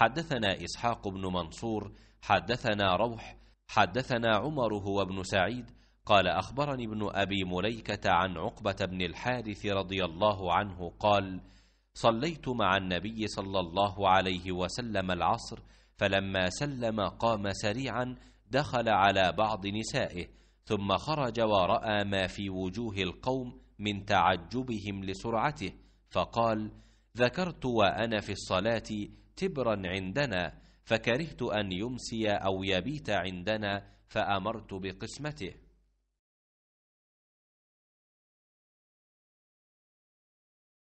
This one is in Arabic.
حدثنا إسحاق بن منصور حدثنا روح حدثنا عمر هو ابن سعيد قال أخبرني ابن أبي مليكة عن عقبة بن الحارث رضي الله عنه قال صليت مع النبي صلى الله عليه وسلم العصر فلما سلم قام سريعا دخل على بعض نسائه ثم خرج ورأى ما في وجوه القوم من تعجبهم لسرعته فقال ذكرت وأنا في الصلاة تبرا عندنا فكرهت أن يمسي أو يبيت عندنا فأمرت بقسمته